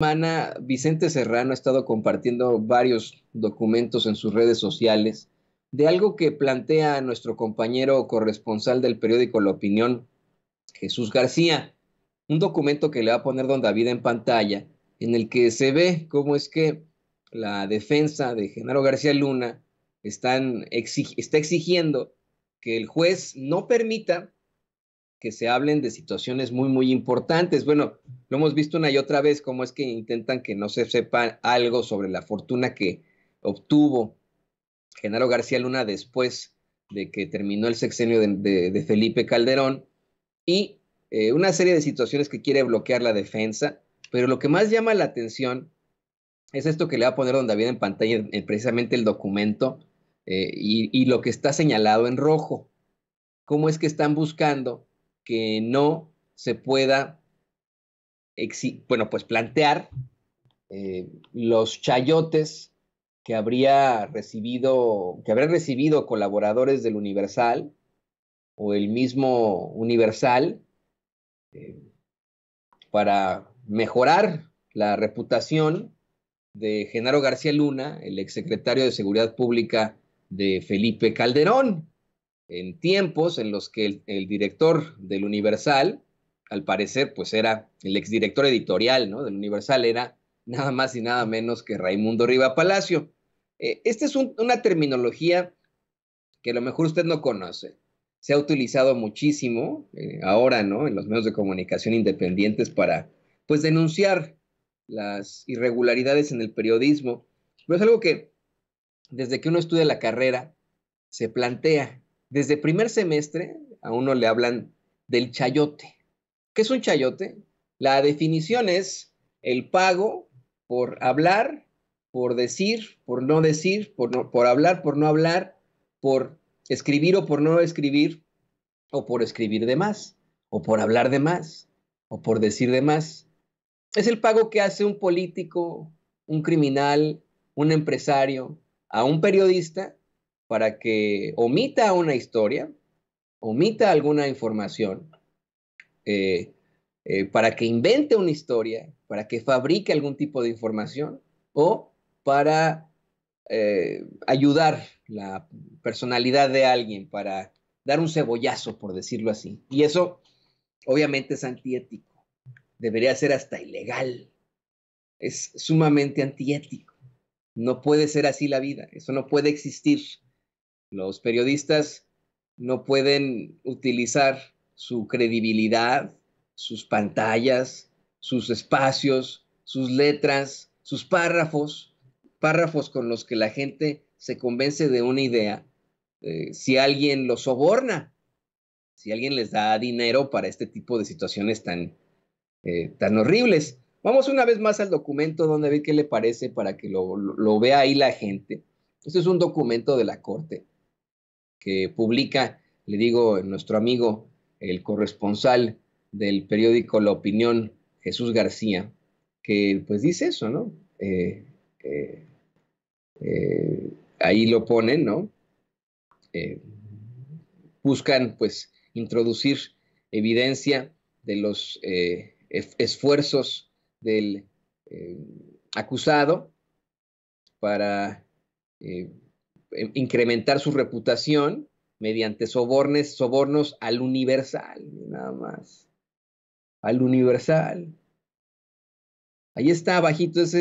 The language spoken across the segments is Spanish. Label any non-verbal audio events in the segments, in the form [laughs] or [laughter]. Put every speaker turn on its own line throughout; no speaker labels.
semana Vicente Serrano ha estado compartiendo varios documentos en sus redes sociales de algo que plantea nuestro compañero corresponsal del periódico La Opinión, Jesús García, un documento que le va a poner don David en pantalla, en el que se ve cómo es que la defensa de Genaro García Luna está exigiendo que el juez no permita que se hablen de situaciones muy, muy importantes. Bueno, lo hemos visto una y otra vez, cómo es que intentan que no se sepa algo sobre la fortuna que obtuvo Genaro García Luna después de que terminó el sexenio de, Felipe Calderón y eh, una serie de situaciones que quiere bloquear la defensa. Pero lo que más llama la atención es esto que le va a poner donde había en pantalla, eh, precisamente el documento eh, y, y lo que está señalado en rojo. ¿Cómo es que están buscando que no se pueda, bueno, pues plantear eh, los chayotes que habría recibido, que habrían recibido colaboradores del Universal o el mismo Universal eh, para mejorar la reputación de Genaro García Luna, el exsecretario de Seguridad Pública de Felipe Calderón en tiempos en los que el, director del Universal, al parecer, pues era el exdirector editorial ¿no? del Universal, era nada más y nada menos que Raimundo Riva Palacio. Eh, esta es una terminología que a lo mejor usted no conoce. Se ha utilizado muchísimo eh, ahora, ¿no? En los medios de comunicación independientes para, pues, denunciar las irregularidades en el periodismo. Pero es algo que, desde que uno estudia la carrera, se plantea desde primer semestre a uno le hablan del chayote. ¿Qué es un chayote? La definición es el pago por hablar, por decir, por no decir, por, por hablar, por no hablar, por escribir o por no escribir, o por escribir de más, o por hablar de más, o por decir de más. Es el pago que hace un político, un criminal, un empresario, a un periodista para que omita una historia, omita alguna información, eh, eh, para que invente una historia, para que fabrique algún tipo de información o para eh, ayudar la personalidad de alguien, para dar un cebollazo, por decirlo así. Y eso obviamente es antiético, debería ser hasta ilegal, es sumamente antiético. No puede ser así la vida, eso no puede existir. Los periodistas no pueden utilizar su credibilidad, sus pantallas, sus espacios, sus letras, sus párrafos, párrafos con los que la gente se convence de una idea. Eh, si alguien los soborna, si alguien les da dinero para este tipo de situaciones tan, eh, tan horribles. Vamos una vez más al documento, ¿Donde ve ¿qué le parece para que lo, lo vea ahí la gente? Este es un documento de la Corte que publica, le digo, nuestro amigo, el corresponsal del periódico La Opinión, Jesús García, que pues dice eso, ¿no? Eh, eh, eh, ahí lo ponen, ¿no? buscan pues introducir evidencia de los esfuerzos del acusado para eh, incrementar su reputación mediante sobornes, sobornos al universal, nada más. Al universal. Ahí está, abajito es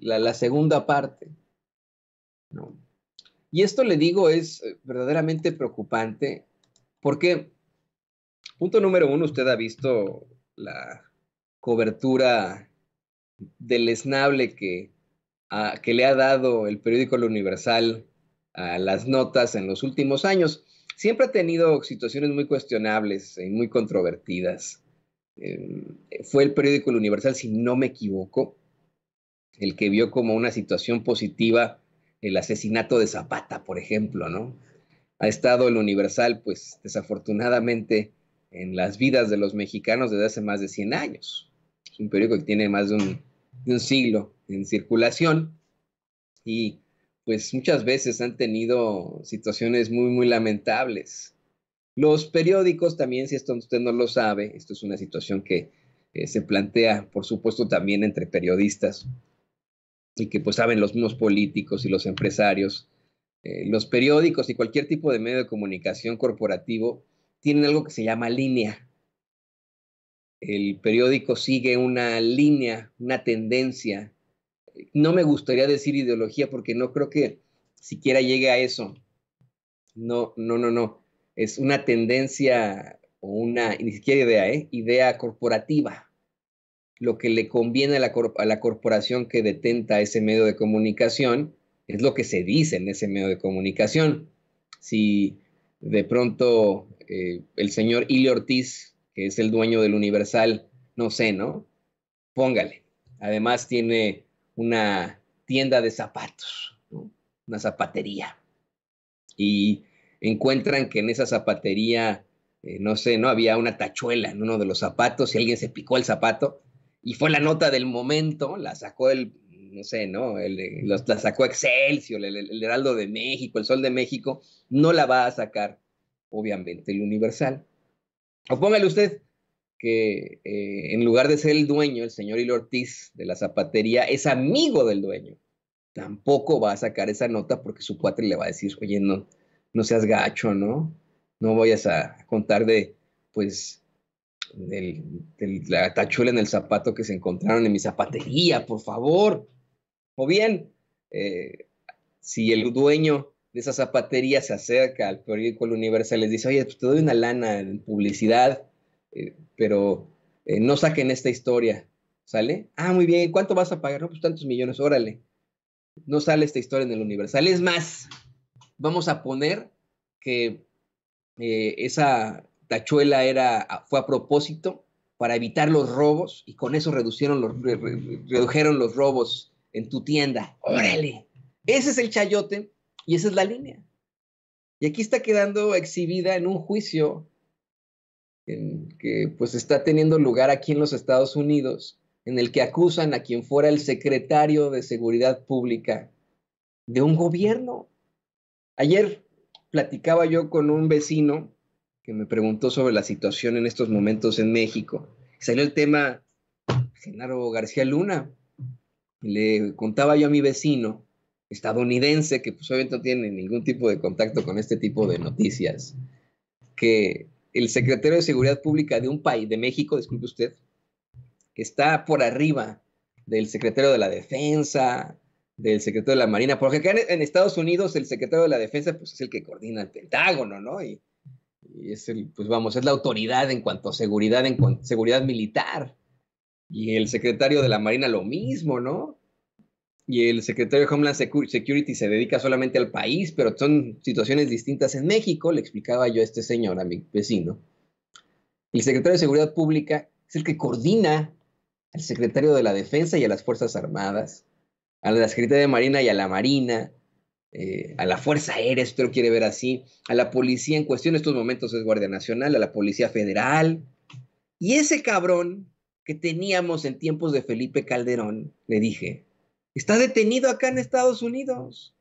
la, segunda parte. Y esto le digo es eh, verdaderamente preocupante porque, punto número uno, usted ha visto la cobertura del esnable que, que le ha dado el periódico El Universal a las notas en los últimos años. Siempre ha tenido situaciones muy cuestionables y muy controvertidas. Em, fue el periódico El Universal, si no me equivoco, el que vio como una situación positiva el asesinato de Zapata, por ejemplo, ¿no? Ha estado el Universal, pues desafortunadamente, en las vidas de los mexicanos desde hace más de 100 años. Es un periódico que tiene más de un siglo en circulación y pues muchas veces han tenido situaciones muy, muy lamentables. Los periódicos también, si esto usted no lo sabe, esto es una situación que eh, se plantea, por supuesto, también entre periodistas y que pues saben los mismos políticos y los empresarios. Eh, los periódicos y cualquier tipo de medio de comunicación corporativo tienen algo que se llama línea. El periódico sigue una línea, una tendencia, no me gustaría decir ideología porque no creo que siquiera llegue a eso. No, no, no, no. Es una tendencia o una, ni siquiera idea, ¿eh? idea corporativa. Lo que le conviene a la, corporación que detenta ese medio de comunicación es lo que se dice en ese medio de comunicación. Si de pronto eh, el señor Ilio Ortiz, que es el dueño del Universal, no sé, ¿no? Póngale. Además tiene una tienda de zapatos, una zapatería. Y encuentran que en esa zapatería, eh, no sé, no había una tachuela en uno de los zapatos y alguien se picó el zapato y fue la nota del momento, la sacó el, no sé, ¿no? El, eh, la sacó Excelsior, el, el, Heraldo de México, el Sol de México, no la va a sacar, obviamente, el Universal. O póngale usted, que eh, en lugar de ser el dueño, el señor Hilo Ortiz de la zapatería es amigo del dueño, tampoco va a sacar esa nota porque su cuate le va a decir, oye, no, no seas gacho, ¿no? No vayas a contar de, pues, del, la tachuela en el zapato que se encontraron en mi zapatería, por favor. O bien, eh, si el dueño de esa zapatería se acerca al periódico Universal y les dice, oye, pues, te doy una lana en publicidad eh, pero eh, no saquen esta historia, ¿sale? Ah, muy bien, ¿cuánto vas a pagar? No, pues tantos millones, órale. No sale esta historia en el Universal. Es más, vamos a poner que eh, esa tachuela era, fue a propósito para evitar los robos y con eso los, redujeron los robos en tu tienda. Órale. Ese es el chayote y esa es la línea. Y aquí está quedando exhibida en un juicio que pues está teniendo lugar aquí en los Estados Unidos, en el que acusan a quien fuera el secretario de Seguridad Pública de un gobierno. Ayer platicaba yo con un vecino que me preguntó sobre la situación en estos momentos en México. Salió el tema Genaro García Luna. Le contaba yo a mi vecino estadounidense, que pues obviamente no tiene ningún tipo de contacto con este tipo de noticias, que el secretario de Seguridad Pública de un país, de México, disculpe usted, que está por arriba del secretario de la Defensa, del secretario de la Marina, porque acá en, Estados Unidos el secretario de la Defensa pues, es el que coordina el Pentágono, ¿no? Y, es el, pues vamos, es la autoridad en cuanto a seguridad, en cuanto a seguridad militar. Y el secretario de la Marina lo mismo, ¿no? y el secretario de Homeland Security se dedica solamente al país, pero son situaciones distintas en México, le explicaba yo a este señor, a mi vecino. El secretario de Seguridad Pública es el que coordina al secretario de la Defensa y a las Fuerzas Armadas, a la Secretaría de Marina y a la Marina, eh, a la Fuerza Aérea, si usted lo quiere ver así, a la policía en cuestión, en estos momentos es Guardia Nacional, a la Policía Federal. Y ese cabrón que teníamos en tiempos de Felipe Calderón, le dije, Está detenido acá en Estados Unidos.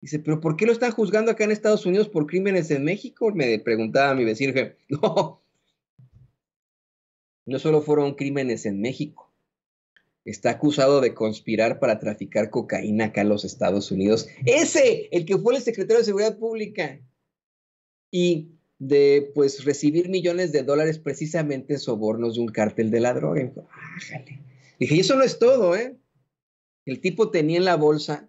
Dice, pero ¿por qué lo están juzgando acá en Estados Unidos por crímenes en México? Me preguntaba mi vecino. [laughs] no, no solo fueron crímenes en México. Está acusado de conspirar para traficar cocaína acá en los Estados Unidos. Ese, el que fue el secretario de Seguridad Pública. Y de, pues, recibir millones de dólares precisamente en sobornos de un cártel de la droga. Dije, Dije, y eso no es todo, ¿eh? El tipo tenía en la bolsa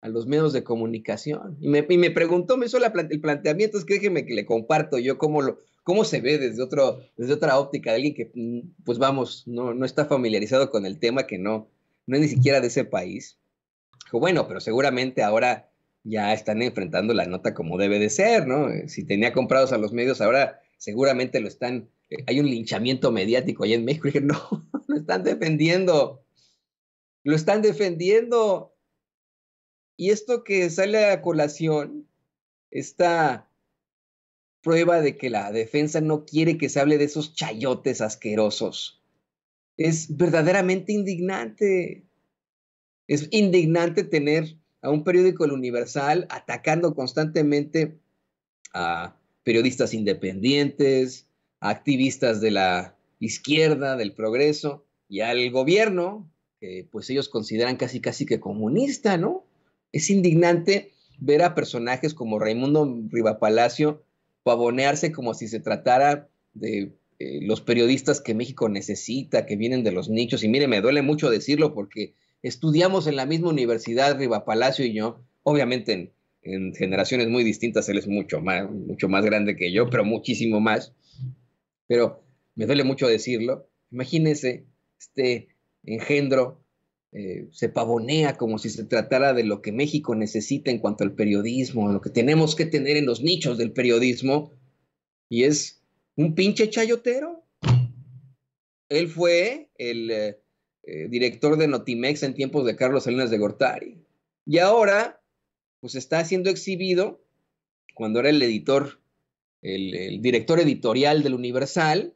a los medios de comunicación. Y me, preguntó, me hizo el planteamiento, es que déjeme que le comparto yo cómo, lo, cómo se ve desde, otro, desde otra óptica de alguien que, mm, pues vamos, no, no está familiarizado con el tema, que no, no es ni siquiera de ese país. Dijo, bueno, pero seguramente ahora ya están enfrentando la nota como debe de ser, ¿no? Si tenía comprados a los medios, ahora seguramente lo están, eh, hay un linchamiento mediático allá en México. Y no, lo [laughs] están defendiendo lo están defendiendo. Y esto que sale a colación, esta prueba de que la defensa no quiere que se hable de esos chayotes asquerosos, es verdaderamente indignante. Es indignante tener a un periódico El Universal atacando constantemente a periodistas independientes, a activistas de la izquierda, del progreso, y al gobierno pues ellos consideran casi casi que comunista, ¿no? Es indignante ver a personajes como Raimundo Rivapalacio pavonearse como si se tratara de eh, los periodistas que México necesita, que vienen de los nichos. Y mire, me duele mucho decirlo porque estudiamos en la misma universidad, Rivapalacio y yo, obviamente en, generaciones muy distintas, él es mucho más, mucho más grande que yo, pero muchísimo más. Pero me duele mucho decirlo. Imagínense, este, engendro eh, se pavonea como si se tratara de lo que México necesita en cuanto al periodismo, lo que tenemos que tener en los nichos del periodismo, y es un pinche chayotero. Él fue el eh, eh, director de Notimex en tiempos de Carlos Salinas de Gortari. Y ahora, pues está siendo exhibido, cuando era el editor, el director editorial del Universal,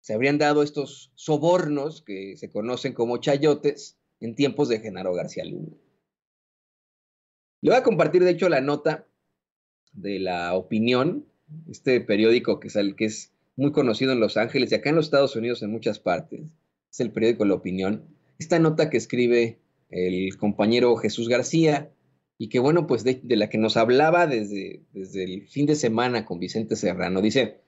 se habrían dado estos sobornos que se conocen como chayotes en tiempos de Genaro García Luna. Le voy a compartir, de hecho, la nota de La Opinión, este periódico que es, muy conocido en Los Ángeles y acá en los Estados Unidos en muchas partes. Es el periódico La Opinión. Esta nota que escribe el compañero Jesús García y que, bueno, pues de, la que nos hablaba desde el fin de semana con Vicente Serrano. Dice,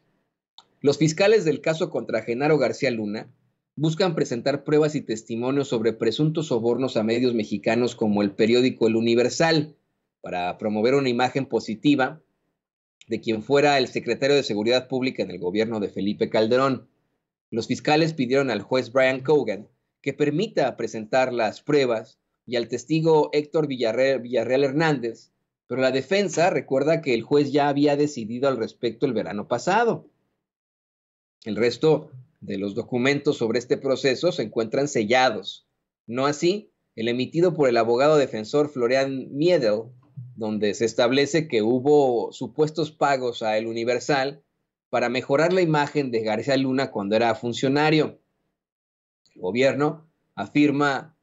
los fiscales del caso contra Genaro García Luna buscan presentar pruebas y testimonios sobre presuntos sobornos a medios mexicanos como el periódico El Universal para promover una imagen positiva de quien fuera el secretario de Seguridad Pública en el gobierno de Felipe Calderón. Los fiscales pidieron al juez Brian Cogan que permita presentar las pruebas y al testigo Héctor Villarreal, Villarreal Hernández, pero la defensa recuerda que el juez ya había decidido al respecto el verano pasado. El resto de los documentos sobre este proceso se encuentran sellados. No así, el emitido por el abogado defensor Florian Miedel, donde se establece que hubo supuestos pagos a El Universal para mejorar la imagen de García Luna cuando era funcionario. El gobierno afirma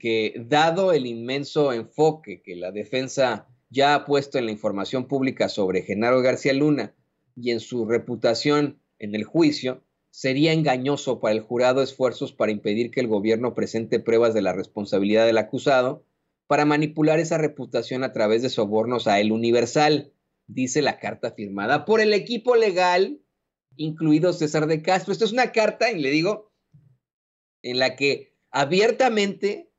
que dado el inmenso enfoque que la defensa ya ha puesto en la información pública sobre Genaro García Luna y en su reputación en el juicio, sería engañoso para el jurado esfuerzos para impedir que el gobierno presente pruebas de la responsabilidad del acusado para manipular esa reputación a través de sobornos a el Universal, dice la carta firmada por el equipo legal, incluido César de Castro. Esto es una carta, y le digo, en la que abiertamente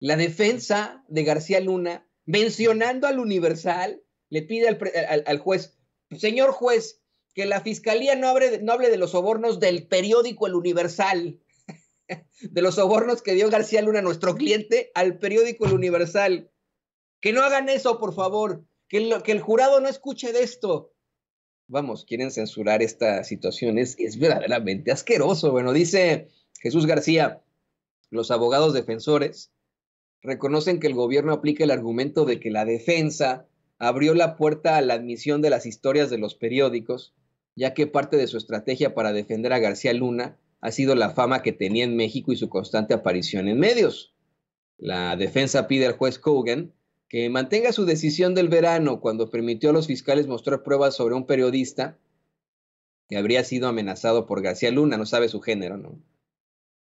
la defensa de García Luna, mencionando al Universal, le pide al juez, señor juez, que la fiscalía no, hable de los sobornos del periódico El Universal, [laughs] de los sobornos que dio García Luna, nuestro cliente, al periódico El Universal. Que no hagan eso, por favor, que, el jurado no escuche de esto. Vamos, quieren censurar esta situación, es verdaderamente asqueroso. Bueno, dice Jesús García, los abogados defensores reconocen que el gobierno aplica el argumento de que la defensa abrió la puerta a la admisión de las historias de los periódicos ya que parte de su estrategia para defender a García Luna ha sido la fama que tenía en México y su constante aparición en medios. La defensa pide al juez Kogan que mantenga su decisión del verano cuando permitió a los fiscales mostrar pruebas sobre un periodista que habría sido amenazado por García Luna, no sabe su género, ¿no?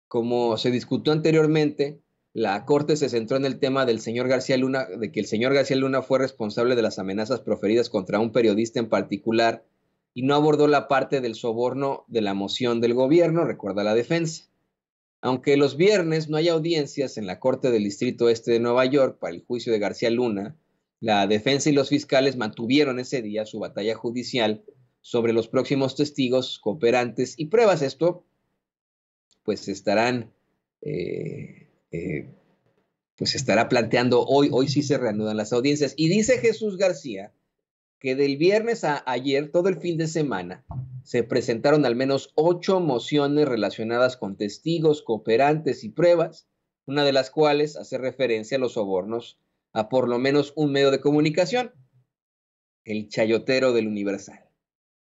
Como se discutió anteriormente, la Corte se centró en el tema del señor García Luna, de que el señor García Luna fue responsable de las amenazas proferidas contra un periodista en particular y no abordó la parte del soborno de la moción del gobierno, recuerda la defensa. Aunque los viernes no hay audiencias en la Corte del Distrito Este de Nueva York para el juicio de García Luna, la defensa y los fiscales mantuvieron ese día su batalla judicial sobre los próximos testigos, cooperantes y pruebas. Esto, pues estarán, eh, eh, pues estará planteando hoy, hoy sí se reanudan las audiencias. Y dice Jesús García, que del viernes a ayer, todo el fin de semana, se presentaron al menos ocho mociones relacionadas con testigos, cooperantes y pruebas, una de las cuales hace referencia a los sobornos a por lo menos un medio de comunicación, el chayotero del Universal.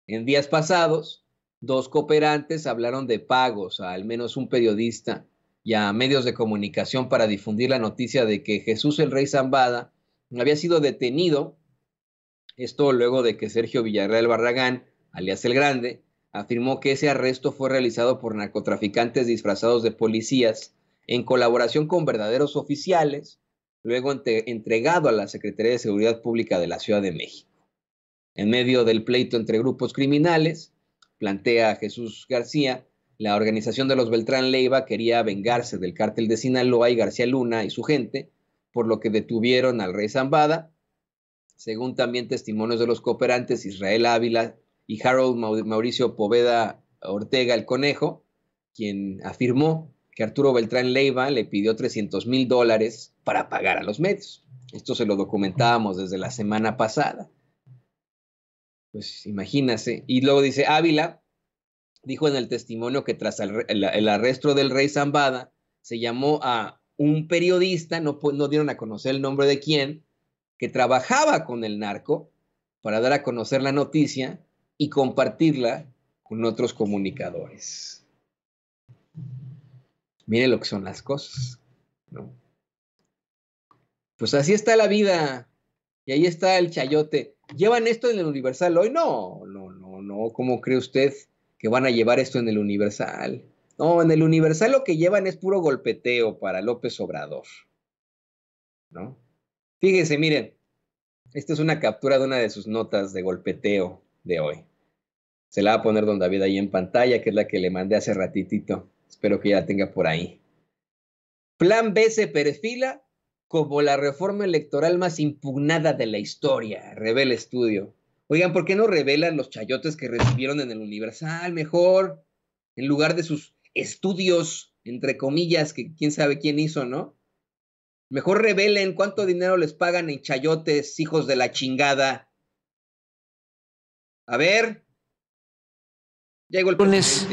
En días pasados, dos cooperantes hablaron de pagos a al menos un periodista y a medios de comunicación para difundir la noticia de que Jesús el Rey Zambada había sido detenido esto luego de que Sergio Villarreal Barragán, alias el Grande, afirmó que ese arresto fue realizado por narcotraficantes disfrazados de policías en colaboración con verdaderos oficiales, luego entregado a la Secretaría de Seguridad Pública de la Ciudad de México. En medio del pleito entre grupos criminales, plantea Jesús García, la organización de los Beltrán Leiva quería vengarse del cártel de Sinaloa y García Luna y su gente, por lo que detuvieron al rey Zambada, según también testimonios de los cooperantes Israel Ávila y Harold Mauricio Poveda Ortega el Conejo, quien afirmó que Arturo Beltrán Leiva le pidió 300 mil dólares para pagar a los medios. Esto se lo documentábamos desde la semana pasada. Pues imagínase. Y luego dice Ávila, dijo en el testimonio que tras el, arresto del rey Zambada, se llamó a un periodista, no, no dieron a conocer el nombre de quién, que trabajaba con el narco para dar a conocer la noticia y compartirla con otros comunicadores. Mire lo que son las cosas. ¿no? Pues así está la vida. Y ahí está el chayote. ¿Llevan esto en el Universal hoy? No, no, no, no. ¿Cómo cree usted que van a llevar esto en el Universal? No, en el Universal lo que llevan es puro golpeteo para López Obrador. ¿No? Fíjense, miren, esta es una captura de una de sus notas de golpeteo de hoy. Se la va a poner don David ahí en pantalla, que es la que le mandé hace ratitito. Espero que ya la tenga por ahí. Plan B se perfila como la reforma electoral más impugnada de la historia, revela estudio. Oigan, ¿por qué no revelan los chayotes que recibieron en el Universal mejor? En lugar de sus estudios, entre comillas, que quién sabe quién hizo, ¿no? Mejor revelen cuánto dinero les pagan en chayotes, hijos de la chingada. A ver. Llegó el lunes.